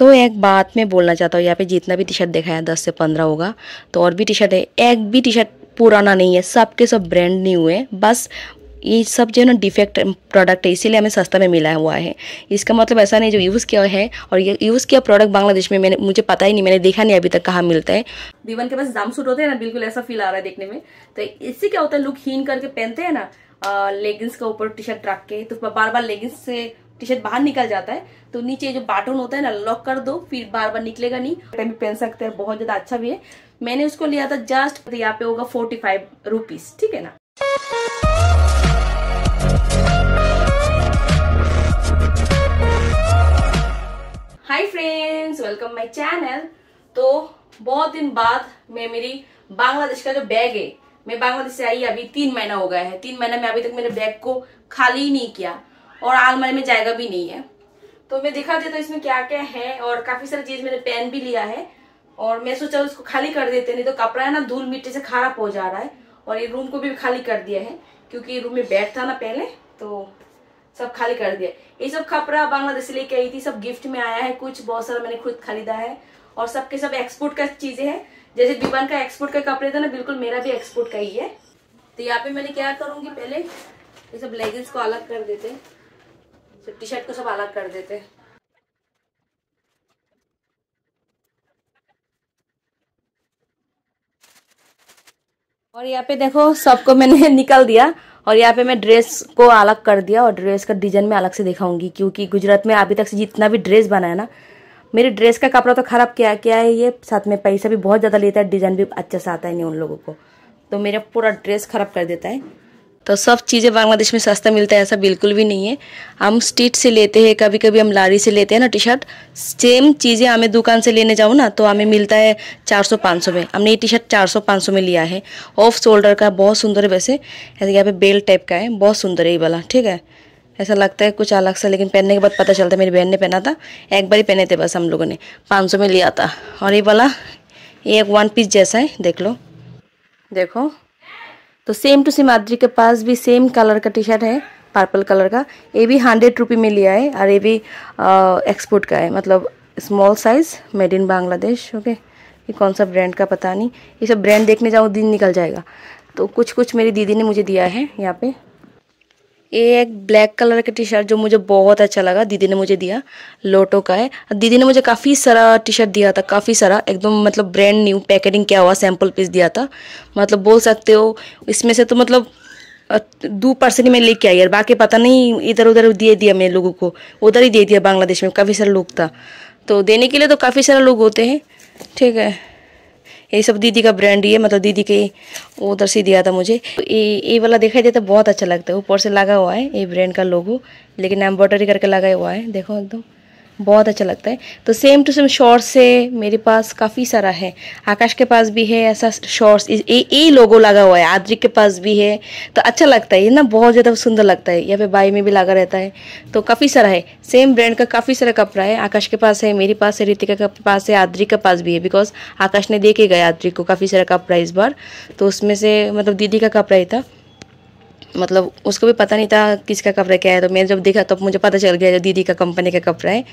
तो एक बात मैं बोलना चाहता हूँ यहाँ पे जितना भी टी शर्ट दिखाया दस से पंद्रह होगा तो और भी टी शर्ट है एक भी टी शर्ट पुराना नहीं है सब के सब ब्रांड नहीं हुए बस ये सब जो है ना डिफेक्ट प्रोडक्ट है इसीलिए हमें सस्ता में मिला हुआ है इसका मतलब ऐसा नहीं जो यूज़ किया है और ये यूज़ किया प्रोडक्ट बांग्लादेश में मैंने मुझे पता ही नहीं मैंने देखा नहीं अभी तक कहाँ मिलता है दीवन के पास जाम सूट होते हैं ना बिल्कुल ऐसा फील आ रहा है देखने में तो इससे क्या होता है लुक हीन करके पहनते हैं ना लेगिंग्स के ऊपर टी शर्ट रख के तो बार बार लेगिंग्स से टी शर्ट बाहर निकल जाता है तो नीचे जो बाटन होता है ना लॉक कर दो फिर बार बार निकलेगा नहीं भी पहन सकते हैं बहुत ज्यादा अच्छा भी है मैंने उसको लिया था जस्ट तो यहाँ पे होगा फोर्टी फाइव रुपीज ठीक है ना hi friends welcome my channel तो बहुत दिन बाद मैं मेरी बांग्लादेश का जो बैग है मैं बांग्लादेश से आई अभी तीन महीना हो गया है तीन महीना में अभी तक मेरे बैग को खाली नहीं किया और आलमारी में जाएगा भी नहीं है तो मैं दिखा देता हूँ इसमें क्या क्या है और काफी सारी चीज मैंने पेन भी लिया है और मैं सोचा उसको खाली कर देते नहीं तो कपड़ा है ना धूल मिट्टी से खराब हो जा रहा है और ये रूम को भी खाली कर दिया है क्योंकि रूम में बेड था ना पहले तो सब खाली कर दिया ये सब कपड़ा बांग्लादेश से लेके आई थी सब गिफ्ट में आया है कुछ बहुत सारा मैंने खुद खरीदा है और सबके सब एक्सपोर्ट का चीजें हैं जैसे दीवान का एक्सपोर्ट का कपड़े था ना बिल्कुल मेरा भी एक्सपोर्ट का ही है तो यहाँ पे मैंने क्या करूंगी पहले ये सब लेगिंग्स को अलग कर देते हैं सिर्फ टी शर्ट को सब अलग कर देते हैं और यहाँ पे देखो सबको मैंने निकल दिया और यहाँ पे मैं ड्रेस को अलग कर दिया और ड्रेस का डिजाइन मैं अलग से दिखाऊंगी क्योंकि गुजरात में अभी तक से जितना भी ड्रेस बना है ना मेरे ड्रेस का कपड़ा तो खराब क्या क्या है ये साथ में पैसा भी बहुत ज़्यादा लेता है डिजाइन भी अच्छा से आता है नहीं उन लोगों को तो मेरा पूरा ड्रेस खराब कर देता है तो सब चीज़ें बांग्लादेश में सस्ता मिलता है ऐसा बिल्कुल भी नहीं है हम स्टीट से लेते हैं कभी कभी हम लारी से लेते हैं ना टी शर्ट सेम चीज़ें हमें दुकान से लेने जाऊँ ना तो हमें मिलता है 400-500 में हमने ये टी शर्ट 400-500 में लिया है ऑफ शोल्डर का बहुत सुंदर है वैसे ऐसे यहाँ पे बेल्ट टाइप का है बहुत सुंदर है ये वाला ठीक है ऐसा लगता है कुछ अलग सा लेकिन पहनने के बाद पता चलता है मेरी बहन ने पहना था एक बार ही पहने थे बस हम लोगों ने पाँच में लिया था और ये वाला ये एक वन पीस जैसा है देख लो देखो तो सेम टू सेम आद्री के पास भी सेम कलर का टी शर्ट है पर्पल कलर का ये भी हंड्रेड रुपी में लिया है और ये भी एक्सपोर्ट का है मतलब small size made in Bangladesh okay ये कौन सा ब्रांड का पता नहीं ये सब ब्रांड देखने जाऊँ दिन निकल जाएगा तो कुछ कुछ मेरी दीदी ने मुझे दिया है यहाँ पे ये एक ब्लैक कलर का टी शर्ट जो मुझे बहुत अच्छा लगा दीदी ने मुझे दिया लोटो का है दीदी ने मुझे काफ़ी सारा टी शर्ट दिया था काफ़ी सारा एकदम मतलब ब्रांड न्यू पैकेटिंग क्या हुआ सैम्पल पीस दिया था मतलब बोल सकते हो इसमें से तो मतलब दो परसेंट मैं लेके आई यार बाकी पता नहीं इधर उधर दे दिया मैं लोगों को उधर ही दे दिया बांग्लादेश में काफ़ी सारा लोग था तो देने के लिए तो काफ़ी सारे लोग होते हैं ठीक है ये सब दीदी का ब्रांड ही है मतलब दीदी के उधर से दिया था मुझे ये ये वाला दिखाई देता बहुत अच्छा लगता है ऊपर से लगा हुआ है ये ब्रांड का लोगो लेकिन एम्ब्रॉयडरी करके लगा हुआ है देखो एकदम बहुत अच्छा लगता है तो सेम टू सेम शॉर्ट्स है मेरे पास काफ़ी सारा है आकाश के पास भी है ऐसा शॉर्ट्स ए लोगो लगा हुआ है आद्रिक के पास भी है तो अच्छा लगता है ये ना बहुत ज़्यादा सुंदर लगता है या फिर बाई में भी लगा रहता है तो काफ़ी सारा है सेम ब्रांड का काफ़ी सारा कपड़ा है आकाश के पास है मेरे पास है रितिका के पास है आद्रिक के पास भी है बिकॉज आकाश ने देखे गए आद्रिक को काफ़ी सारा कपड़ा इस बार तो उसमें से मतलब दीदी का कपड़ा ही था मतलब उसको भी पता नहीं था किसका कपड़ा क्या है तो मैंने जब देखा तब तो मुझे पता चल गया जो दीदी का कंपनी का कपड़ा है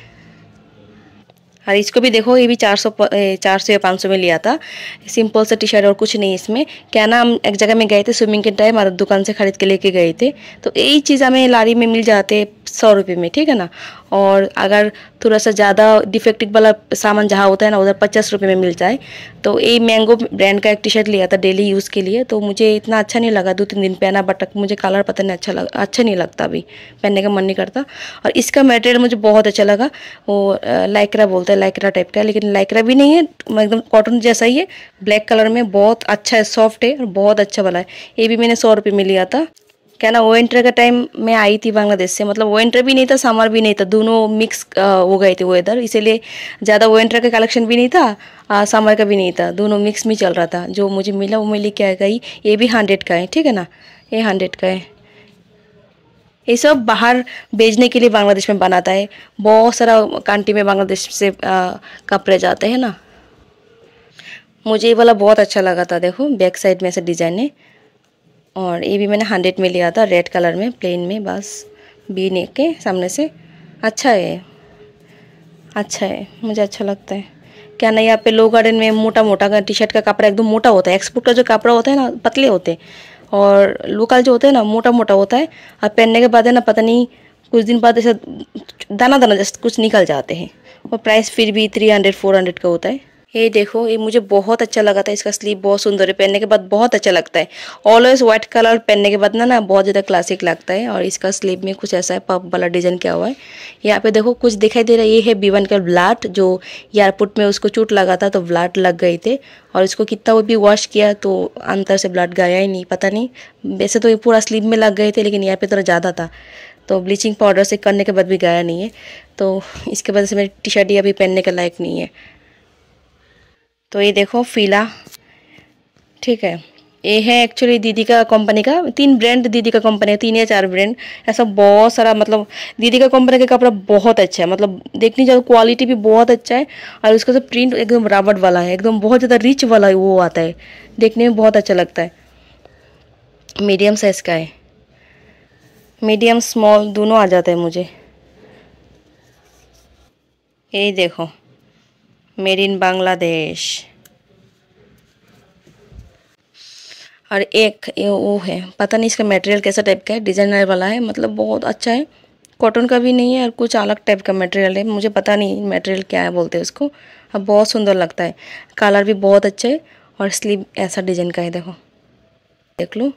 और इसको भी देखो ये भी चार सौ चार सौ या पाँच सौ में लिया था सिंपल सा टी शर्ट और कुछ नहीं इसमें क्या ना हम एक जगह में गए थे स्विमिंग के टाइम और दुकान से खरीद के लेके गए थे तो यही चीज़ हमें लारी में मिल जाते सौ रुपये में ठीक है ना और अगर थोड़ा सा ज़्यादा डिफेक्टिव वाला सामान जहाँ होता है ना उधर पचास रुपये में मिल जाए तो ये मैंगो ब्रांड का एक टी शर्ट लिया था डेली यूज़ के लिए तो मुझे इतना अच्छा नहीं लगा दो तीन दिन पहना बट मुझे कलर पता नहीं अच्छा लगा अच्छा नहीं लगता अभी पहनने का मन नहीं करता और इसका मटेरियल मुझे बहुत अच्छा लगा वो लाइकरा बोलता है लाइकरा टाइप का लेकिन लाइकरा भी नहीं है एकदम मतलब कॉटन जैसा ही है ब्लैक कलर में बहुत अच्छा है सॉफ्ट है और बहुत अच्छा वाला है ये भी मैंने सौ रुपये में लिया था क्या ना विंटर का टाइम मैं आई थी बांग्लादेश से मतलब विंटर भी नहीं था समर भी नहीं था दोनों मिक्स हो गए थे वेदर इसीलिए ज़्यादा विंटर का कलेक्शन भी नहीं था आ, समर का भी नहीं था दोनों मिक्स में चल रहा था जो मुझे मिला वो मैं लेके आ गई ये भी हंड्रेड का है ठीक है ना ये हंड्रेड का है ये सब बाहर भेजने के लिए बांग्लादेश में बनाता है बहुत सारा कंट्री में बांग्लादेश से कपड़े जाते हैं ना मुझे ये वाला बहुत अच्छा लगा था देखो बैक साइड में ऐसा डिज़ाइन है और ये भी मैंने हंड्रेड में लिया था रेड कलर में प्लेन में बस बी ने के सामने से अच्छा है अच्छा है मुझे अच्छा लगता है क्या ना यहाँ पे लो गार्डन में मोटा मोटा टी शर्ट का कपड़ा एकदम मोटा होता है एक्सपोर्ट का जो कपड़ा होता है ना पतले होते हैं और लोकल जो होता है ना मोटा मोटा होता है और पहनने के बाद है ना पता नहीं कुछ दिन बाद ऐसा दाना दाना जैसे कुछ निकल जाते हैं और प्राइस फिर भी थ्री हंड्रेड फोर हंड्रेड का होता है ये देखो ये मुझे बहुत अच्छा लगा था इसका स्लीव बहुत सुंदर है पहनने के बाद बहुत अच्छा लगता है ऑलवेज व्हाइट कलर पहनने के बाद ना ना बहुत ज़्यादा क्लासिक लगता है और इसका स्लीव में कुछ ऐसा है पप वाला डिजाइन क्या हुआ है यहाँ पे देखो कुछ दिखाई दे रहा है ये है बीवन का ब्लाट जो एयरपोर्ट में उसको चूट लगा था तो ब्लाट लग गए थे और इसको कितना वो भी वॉश किया तो अंतर से ब्लाट गया ही नहीं पता नहीं वैसे तो ये पूरा स्लीव में लग गए थे लेकिन यहाँ पर थोड़ा ज़्यादा था तो ब्लीचिंग पाउडर से करने के बाद भी गया नहीं है तो इसके वजह से मेरी टी शर्ट ये अभी पहनने के लायक नहीं है तो ये देखो फीला ठीक है ये है एक्चुअली दीदी का कंपनी का तीन ब्रांड दीदी का कंपनी है तीन या चार ब्रांड ऐसा बहुत सारा मतलब दीदी का कंपनी का कपड़ा बहुत अच्छा है मतलब देखने जाओ क्वालिटी भी बहुत अच्छा है और उसका जो प्रिंट एकदम रावट वाला है एकदम बहुत ज़्यादा रिच वाला वो आता है देखने में बहुत अच्छा लगता है मीडियम साइज़ का है मीडियम स्मॉल दोनों आ जाता है मुझे ये देखो मेड इन बांग्लादेश और एक ये वो है पता नहीं इसका मटेरियल कैसा टाइप का है डिजाइनर वाला है मतलब बहुत अच्छा है कॉटन का भी नहीं है और कुछ अलग टाइप का मटेरियल है मुझे पता नहीं मटेरियल क्या है बोलते हैं उसको अब बहुत सुंदर लगता है कलर भी बहुत अच्छा है और स्लीव ऐसा डिजाइन का है देखो देख लो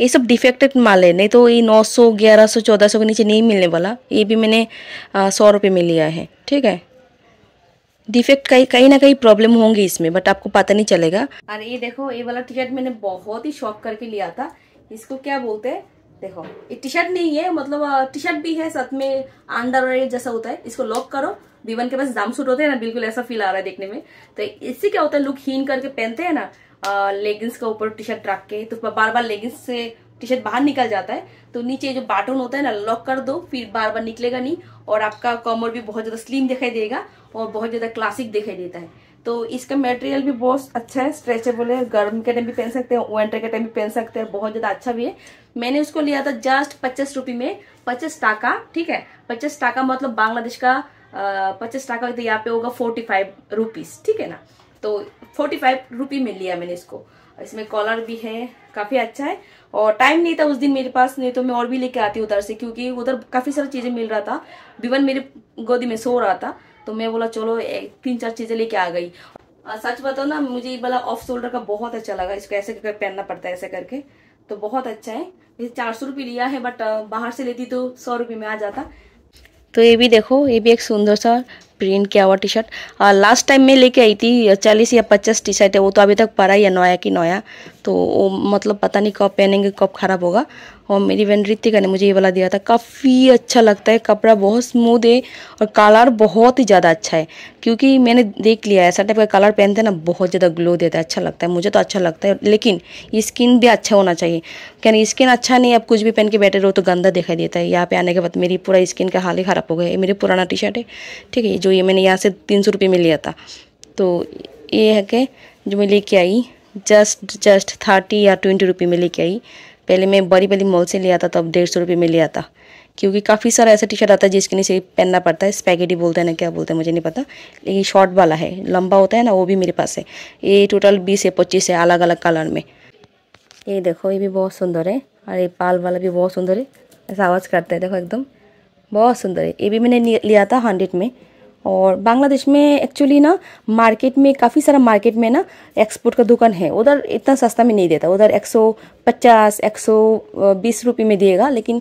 ये सब डिफेक्टेड माल है नहीं तो ये नौ सौ ग्यारह सौ चौदह सौ के नीचे नहीं मिलने वाला ये भी मैंने सौ रुपये में लिया है ठीक है डिफेक्ट कहीं कहीं ना कहीं प्रॉब्लम होंगी इसमें बट आपको पता नहीं चलेगा और ये देखो ये वाला टी शर्ट मैंने बहुत ही शॉप करके लिया था इसको क्या बोलते हैं देखो ये टी शर्ट नहीं है मतलब टी शर्ट भी है साथ में अंडर जैसा होता है इसको लॉक करो दीवन के पास जाम सूट होते हैं ना बिल्कुल ऐसा फील आ रहा है देखने में तो इससे क्या होता है लुक हीन करके पहनते हैं ना लेगिंग्स के ऊपर टी शर्ट रख के तो बार बार लेगिंग्स से टी शर्ट बाहर निकल जाता है तो नीचे जो बाटन होता है ना लॉक कर दो फिर बार बार निकलेगा नहीं और आपका कॉमर भी बहुत ज़्यादा स्लिम दिखाई देगा और बहुत ज़्यादा क्लासिक दिखाई देता है तो इसका मटेरियल भी बहुत अच्छा है स्ट्रेचेबल है गर्म के टाइम भी पहन सकते हैं विंटर के टाइम भी पहन सकते हैं बहुत ज़्यादा अच्छा भी है मैंने उसको लिया था जस्ट पच्चीस रुपये में पच्चीस टाका ठीक है पच्चीस टाका मतलब बांग्लादेश का पच्चीस टाका तो यहाँ पे होगा फोर्टी फाइव रुपीज़ ठीक है ना तो फोर्टी फाइव रुपी में लिया मैंने इसको इसमें कॉलर भी है काफ़ी अच्छा है और टाइम नहीं था उस दिन मेरे पास नहीं तो मैं और भी लेके आती उधर से क्योंकि उधर काफ़ी सारी चीज़ें मिल रहा था बिवन मेरे गोदी में सो रहा था तो मैं बोला चलो एक तीन चार चीज़ें लेके आ गई आ, सच बताओ ना मुझे ये वाला ऑफ शोल्डर का बहुत अच्छा लगा इसको ऐसे करके पहनना पड़ता है ऐसे करके तो बहुत अच्छा है ये चार सौ रुपये लिया है बट बाहर से लेती तो सौ रुपये में आ जाता तो ये भी देखो ये भी एक सुंदर सा प्रिंट किया हुआ टी शर्ट लास्ट टाइम मैं लेके आई थी चालीस या पचास टी शर्ट है वो तो अभी तक पड़ा ही है नया कि नया तो वो मतलब पता नहीं कब पहनेंगे कब ख़राब होगा और मेरी बहन ऋतिका ने मुझे ये वाला दिया था काफ़ी अच्छा लगता है कपड़ा बहुत स्मूथ है और कलर बहुत ही ज़्यादा अच्छा है क्योंकि मैंने देख लिया ऐसा टाइप का कलर पहनते हैं ना बहुत ज़्यादा ग्लो देता है अच्छा लगता है मुझे तो अच्छा लगता है लेकिन स्किन भी अच्छा होना चाहिए क्या स्किन अच्छा नहीं आप कुछ भी पहन के बैठे रहो तो गंदा दिखाई देता है यहाँ पे आने के बाद मेरी पूरा स्किन का हाल ही ख़राब हो गया है मेरी पुराना टी शर्ट है ठीक है जो ये मैंने यहाँ से तीन सौ रुपये में लिया था तो ये है कि जो मैं लेके आई जस्ट जस्ट थर्टी या ट्वेंटी रुपये में लेके आई पहले मैं बड़ी बड़ी मॉल से लिया था तब डेढ़ सौ रुपये में लिया था क्योंकि काफ़ी सारा ऐसा टी शर्ट आता है जिसके नीचे पहनना पड़ता है स्पैगेटी बोलते हैं ना क्या बोलते हैं मुझे नहीं पता लेकिन शॉर्ट वाला है लंबा होता है ना वो भी मेरे पास है ये टोटल बीस है पच्चीस है अलग अलग कलर में ये देखो ये भी बहुत सुंदर है और ये पाल वाला भी बहुत सुंदर है ऐसा आवाज़ करता है देखो एकदम बहुत सुंदर है ये भी मैंने लिया था हंड्रेड में और बांग्लादेश में एक्चुअली ना मार्केट में काफ़ी सारा मार्केट में ना एक्सपोर्ट का दुकान है उधर इतना सस्ता में नहीं देता उधर 150 120 रुपये में दिएगा लेकिन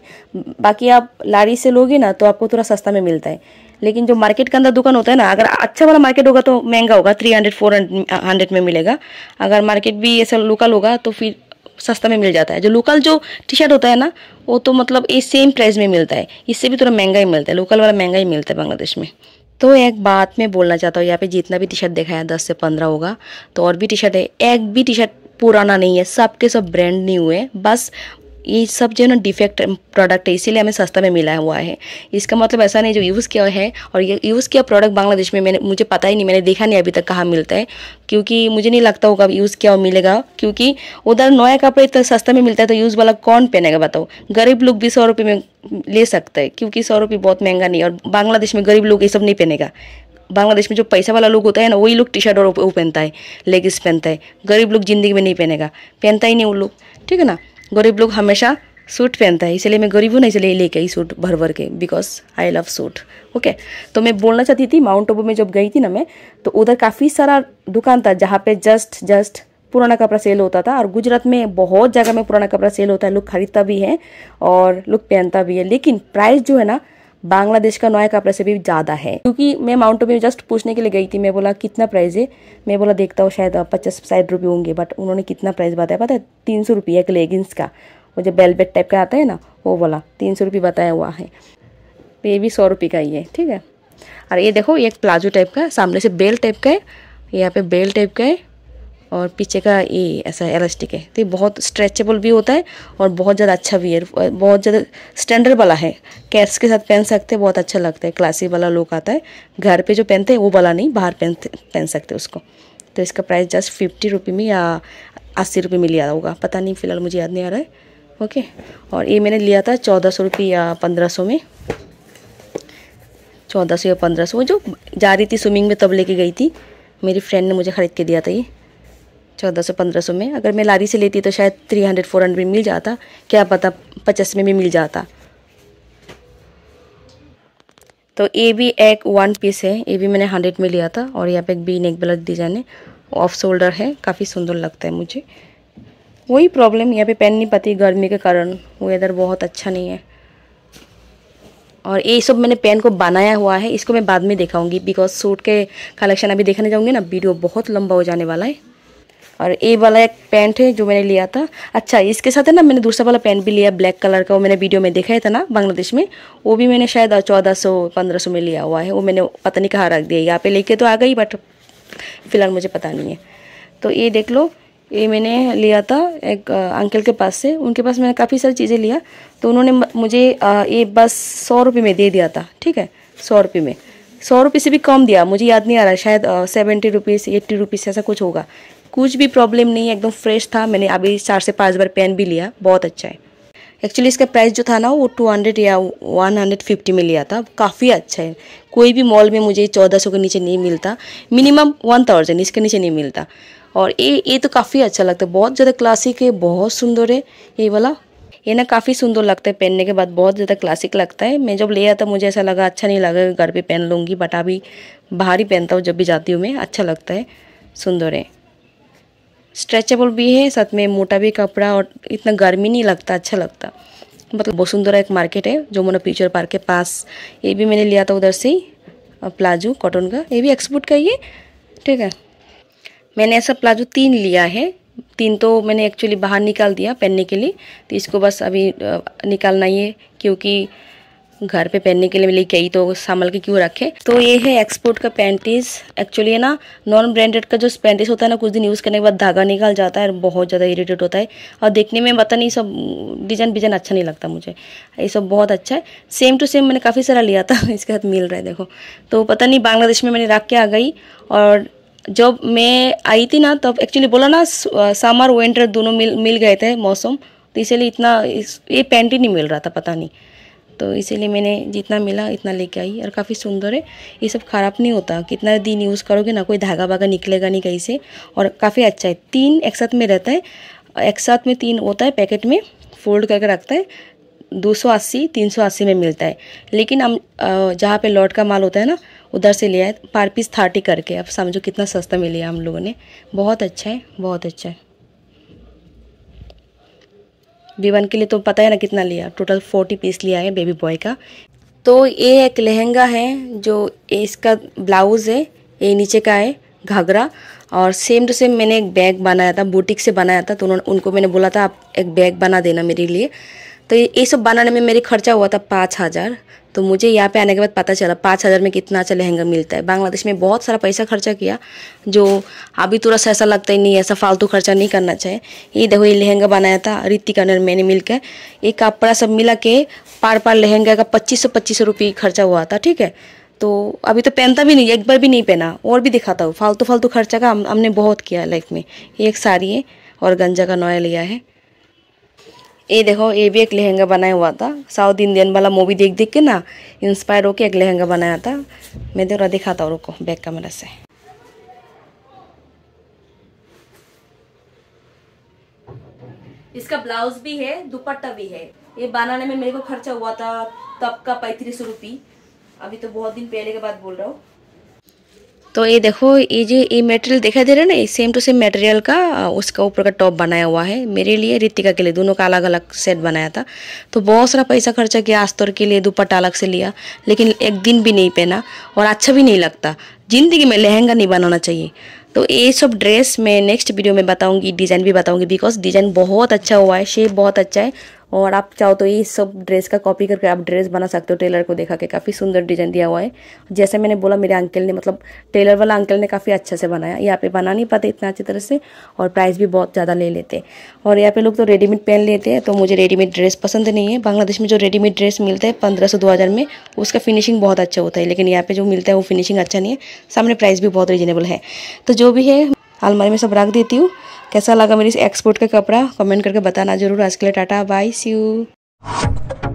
बाकी आप लारी से लोगे ना तो आपको थोड़ा सस्ता में मिलता है लेकिन जो मार्केट के अंदर दुकान होता है ना अगर अच्छा वाला मार्केट होगा तो महंगा होगा थ्री हंड्रेड फोर हंड्रेड में मिलेगा अगर मार्केट भी ऐसा लोकल होगा तो फिर सस्ता में मिल जाता है जो लोकल जो टी शर्ट होता है ना वो तो मतलब ये सेम प्राइस में मिलता है इससे भी थोड़ा महंगा ही मिलता है लोकल वाला महंगा ही मिलता है बांग्लादेश में तो एक बात मैं बोलना चाहता हूँ यहाँ पे जितना भी टी शर्ट दिखाया दस से पंद्रह होगा तो और भी टी शर्ट है एक भी टी शर्ट पुराना नहीं है सब के सब ब्रांड नहीं हुए बस ये सब जो है ना डिफेक्ट प्रोडक्ट है इसीलिए हमें सस्ता में मिला हुआ है इसका मतलब ऐसा नहीं जो यूज़ किया है और ये यूज़ किया प्रोडक्ट बांग्लादेश में मैंने मुझे पता ही नहीं मैंने देखा नहीं अभी तक कहाँ मिलता है क्योंकि मुझे नहीं लगता होगा यूज़ किया हुआ मिलेगा क्योंकि उधर नया कपड़े इतना सस्ता में मिलता है तो यूज़ वाला कौन पहनेगा बताओ गरीब लोग भी सौ रुपये में ले सकते हैं क्योंकि सौ रुपये बहुत महंगा नहीं और बांग्लादेश में गरीब लोग ये सब नहीं पहनेगा बांग्लादेश में जो पैसा वाला लोग होता है ना वही लोग टी शर्ट और वो पहनता है लेगिस पहनता है गरीब लोग ज़िंदगी में नहीं पहनेगा पहनता ही नहीं वो लोग ठीक है ना गरीब लोग हमेशा सूट पहनता है इसलिए मैं गरीब हूँ ना इसलिए लेके आई सूट भर भर के because I love suit okay तो मैं बोलना चाहती थी माउंट आबू में जब गई थी ना मैं तो उधर काफ़ी सारा दुकान था जहाँ पे जस्ट जस्ट पुराना कपड़ा सेल होता था और गुजरात में बहुत जगह में पुराना कपड़ा सेल होता है लोग खरीदता भी है और लोग पहनता भी है लेकिन प्राइस जो है ना बांग्लादेश का नोया कपड़ा से भी ज़्यादा है क्योंकि मैं माउंट आबू जस्ट पूछने के लिए गई थी मैं बोला कितना प्राइस है मैं बोला देखता हूँ शायद पचास साठ रुपये होंगे बट उन्होंने कितना प्राइस बताया पता है तीन सौ रुपये एक लेगिंग्स का वो जो बेलबेट टाइप का आता है ना वो बोला तीन सौ रुपये बताया हुआ है तो ये भी सौ रुपये का ही है ठीक है और ये देखो एक प्लाजो टाइप का सामने से बेल टाइप का है यहाँ पे बेल टाइप का है और पीछे का ये ऐसा एलास्टिक है तो ये बहुत स्ट्रेचेबल भी होता है और बहुत ज़्यादा अच्छा भी है बहुत ज़्यादा स्टैंडर्ड वाला है कैट्स के साथ पहन सकते हैं बहुत अच्छा लगता है क्लासी वाला लुक आता है घर पे जो पहनते हैं वो वाला नहीं बाहर पहन पहन सकते उसको तो इसका प्राइस जस्ट फिफ्टी रुपये में या अस्सी रुपये में लिया होगा पता नहीं फ़िलहाल मुझे याद नहीं आ रहा है ओके और ये मैंने लिया था चौदह सौ रुपये या पंद्रह सौ में चौदह सौ या पंद्रह सौ जो जा रही थी स्विमिंग में तब लेके गई थी मेरी फ्रेंड ने मुझे ख़रीद के दिया था ये चौदह सौ पंद्रह सौ में अगर मैं लारी से लेती तो शायद थ्री हंड्रेड फोर हंड्रेड में मिल जाता क्या पता पचास में भी मिल जाता तो ये भी एक वन पीस है ये भी मैंने हंड्रेड में लिया था और यहाँ पे एक बी नेक ब्लड डिजाइन है ऑफ शोल्डर है काफ़ी सुंदर लगता है मुझे वही प्रॉब्लम यहाँ पे पहन नहीं पाती गर्मी के कारण वेदर बहुत अच्छा नहीं है और ये सब मैंने पेन को बनाया हुआ है इसको मैं बाद में दिखाऊंगी बिकॉज सूट के कलेक्शन अभी देखने जाऊंगी ना वीडियो बहुत लंबा हो जाने वाला है और ये वाला एक पैंट है जो मैंने लिया था अच्छा इसके साथ है ना मैंने दूसरा वाला पैंट भी लिया ब्लैक कलर का वो मैंने वीडियो में देखा था ना बांग्लादेश में वो भी मैंने शायद चौदह सौ पंद्रह सौ में लिया हुआ है वो मैंने पता नहीं कहाँ रख दिया यहाँ पर लेके तो आ गई बट फिलहाल मुझे पता नहीं है तो ये देख लो ये मैंने लिया था एक अंकल के पास से उनके पास मैंने काफ़ी सारी चीज़ें लिया तो उन्होंने मुझे ये बस सौ रुपये में दे दिया था ठीक है सौ रुपये में सौ रुपये से भी कम दिया मुझे याद नहीं आ रहा शायद सेवेंटी रुपीज़ एट्टी रुपीज़ ऐसा कुछ होगा कुछ भी प्रॉब्लम नहीं है एकदम फ्रेश था मैंने अभी चार से पाँच बार पेन भी लिया बहुत अच्छा है एक्चुअली इसका प्राइस जो था ना वो टू हंड्रेड या वन हंड्रेड फिफ्टी में लिया था काफ़ी अच्छा है कोई भी मॉल में मुझे चौदह सौ के नीचे नहीं मिलता मिनिमम वन थाउजेंड इसके नीचे नहीं मिलता और ये ये तो काफ़ी अच्छा लगता है बहुत ज़्यादा क्लासिक है बहुत सुंदर है ये वाला ये ना काफ़ी सुंदर लगता है पहनने के बाद बहुत ज़्यादा क्लासिक लगता है मैं जब लिया था मुझे ऐसा लगा अच्छा नहीं लगा घर पे पहन लूँगी बट अभी बाहर ही पहनता हूँ जब भी जाती हूँ मैं अच्छा लगता है सुंदर है स्ट्रेचेबल भी है साथ में मोटा भी कपड़ा और इतना गर्मी नहीं लगता अच्छा लगता मतलब बहुत सुंदर एक मार्केट है जो मोना फ्यूचर पार्क के पास ये भी मैंने लिया था उधर से ही प्लाजो कॉटन का ये भी एक्सपोर्ट का ही है ठीक है मैंने ऐसा प्लाजो तीन लिया है तीन तो मैंने एक्चुअली बाहर निकाल दिया पहनने के लिए तो इसको बस अभी निकालना ही है क्योंकि घर पे पहनने के लिए मिली गई तो संभल के क्यों रखे तो ये है एक्सपोर्ट का पैंटीज एक्चुअली है ना नॉन ब्रांडेड का जो पैंटीज होता है ना कुछ दिन यूज़ करने के बाद धागा निकाल जाता है और बहुत ज़्यादा इरीटेट होता है और देखने में पता नहीं सब डिजाइन बिजाइन अच्छा नहीं लगता मुझे ये सब बहुत अच्छा है सेम टू सेम मैंने काफ़ी सारा लिया था इसके साथ मिल रहा है देखो तो पता नहीं बांग्लादेश में मैंने रख के आ गई और जब मैं आई थी ना तब एक्चुअली बोला ना समर विंटर दोनों मिल मिल गए थे मौसम तो इसीलिए इतना इस, ये पैंट ही नहीं मिल रहा था पता नहीं तो इसीलिए मैंने जितना मिला इतना लेके आई और काफ़ी सुंदर है ये सब ख़राब नहीं होता कितना दिन यूज़ करोगे ना कोई धागा वागा निकलेगा नहीं कहीं से और काफ़ी अच्छा है तीन एक साथ में रहता है एक साथ में तीन होता है पैकेट में फोल्ड करके रखता है 280 380 में मिलता है लेकिन हम जहाँ पे लॉट का माल होता है ना उधर से लिया है पर पीस थर्टी करके अब समझो कितना सस्ता में लिया हम लोगों ने बहुत अच्छा है बहुत अच्छा है बीवन के लिए तो पता है ना कितना लिया टोटल फोर्टी पीस लिया है बेबी बॉय का तो ये एक लहंगा है जो इसका ब्लाउज़ है ये नीचे का है घाघरा और सेम टू सेम मैंने एक बैग बनाया था बुटीक से बनाया था तो उन्होंने उनको मैंने बोला था आप एक बैग बना देना मेरे लिए तो ये सब बनाने में मेरे खर्चा हुआ था पाँच हज़ार तो मुझे यहाँ पे आने के बाद पता चला पाँच हज़ार में कितना अच्छा लहंगा मिलता है बांग्लादेश में बहुत सारा पैसा खर्चा किया जो अभी तुरंत तो ऐसा लगता ही नहीं ऐसा फालतू खर्चा नहीं करना चाहिए ये देखो ये लहंगा बनाया था रितिका ने मैंने मिलकर ये कपड़ा सब मिला के पार पार लहंगा का पच्चीस सौ पच्चीस सौ रुपये खर्चा हुआ था ठीक है तो अभी तो पहनता भी नहीं एक बार भी नहीं पहना और भी दिखाता हूँ फालतू फालतू खर्चा का हमने बहुत किया लाइफ में ये एक साड़ी है और गंजा का नोया लिया है ये देखो ये भी एक लहंगा बनाया हुआ था साउथ इंडियन वाला मूवी देख देख के ना इंस्पायर होके एक लहंगा बनाया था मैं तो दिखाता हूँ रुको बैक कैमरा से इसका ब्लाउज भी है दुपट्टा भी है ये बनाने में मेरे को खर्चा हुआ था तब का पैतीस रुपी अभी तो बहुत दिन पहले के बाद बोल रहा हूँ तो ये देखो ये जो ये मटेरियल देखा दे रहा है ना सेम टू सेम मटेरियल का उसका ऊपर का टॉप बनाया हुआ है मेरे लिए रितिका के लिए दोनों का अलग अलग सेट बनाया था तो बहुत सारा पैसा खर्चा किया आस्तौर के लिए दुपट्टा अलग से लिया लेकिन एक दिन भी नहीं पहना और अच्छा भी नहीं लगता ज़िंदगी में लहंगा नहीं बनाना चाहिए तो ये सब ड्रेस मैं नेक्स्ट वीडियो में बताऊँगी डिज़ाइन भी बताऊँगी बिकॉज डिज़ाइन बहुत अच्छा हुआ है शेप बहुत अच्छा है और आप चाहो तो ये सब ड्रेस का कॉपी करके आप ड्रेस बना सकते हो टेलर को देखा के काफ़ी सुंदर डिजाइन दिया हुआ है जैसे मैंने बोला मेरे अंकल ने मतलब टेलर वाला अंकल ने काफ़ी अच्छा से बनाया यहाँ पे बना नहीं पाते इतना अच्छी तरह से और प्राइस भी बहुत ज़्यादा ले लेते और यहाँ पे लोग तो रेडीमेड पहन लेते हैं तो मुझे रेडीमेड ड्रेस पसंद नहीं है बांग्लादेश में जो रेडीमेड ड्रेस मिलता है पंद्रह सौ दो हज़ार में उसका फिनिशिंग बहुत अच्छा होता है लेकिन यहाँ पर जो मिलता है वो फिनिशिंग अच्छा नहीं है सामने प्राइस भी बहुत रिजनेबल है तो जो भी है अलमारी में सब रख देती हूँ कैसा लगा मेरी इस एक्सपोर्ट का कपड़ा कमेंट करके बताना जरूर आज के लिए टाटा बाय सी यू